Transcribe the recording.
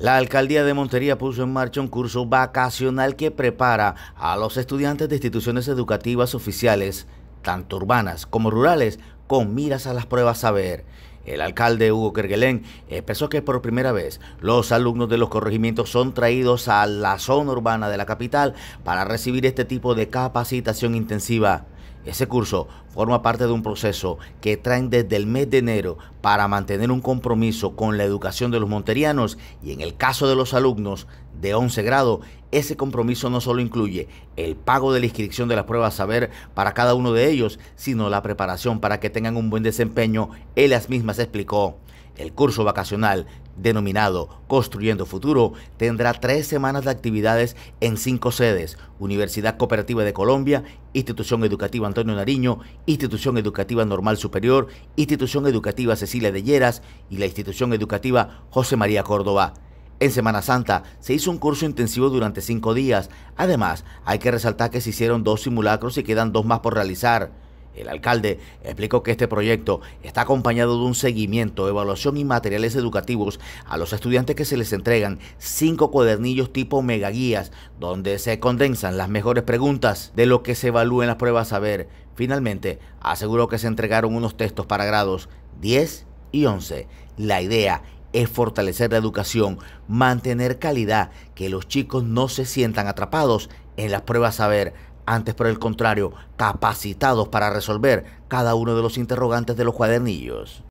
La alcaldía de Montería puso en marcha un curso vacacional que prepara a los estudiantes de instituciones educativas oficiales, tanto urbanas como rurales, con miras a las pruebas saber. El alcalde Hugo Kerguelen expresó que por primera vez los alumnos de los corregimientos son traídos a la zona urbana de la capital para recibir este tipo de capacitación intensiva. Ese curso forma parte de un proceso que traen desde el mes de enero para mantener un compromiso con la educación de los monterianos y en el caso de los alumnos de 11 grado, ese compromiso no solo incluye el pago de la inscripción de las pruebas saber para cada uno de ellos, sino la preparación para que tengan un buen desempeño, él las mismas explicó. El curso vacacional denominado Construyendo Futuro, tendrá tres semanas de actividades en cinco sedes, Universidad Cooperativa de Colombia, Institución Educativa Antonio Nariño, Institución Educativa Normal Superior, Institución Educativa Cecilia de Lleras y la Institución Educativa José María Córdoba. En Semana Santa se hizo un curso intensivo durante cinco días. Además, hay que resaltar que se hicieron dos simulacros y quedan dos más por realizar. El alcalde explicó que este proyecto está acompañado de un seguimiento, evaluación y materiales educativos a los estudiantes que se les entregan cinco cuadernillos tipo megaguías, donde se condensan las mejores preguntas de lo que se evalúa en las pruebas saber. Finalmente, aseguró que se entregaron unos textos para grados 10 y 11. La idea es fortalecer la educación, mantener calidad, que los chicos no se sientan atrapados en las pruebas saber antes por el contrario, capacitados para resolver cada uno de los interrogantes de los cuadernillos.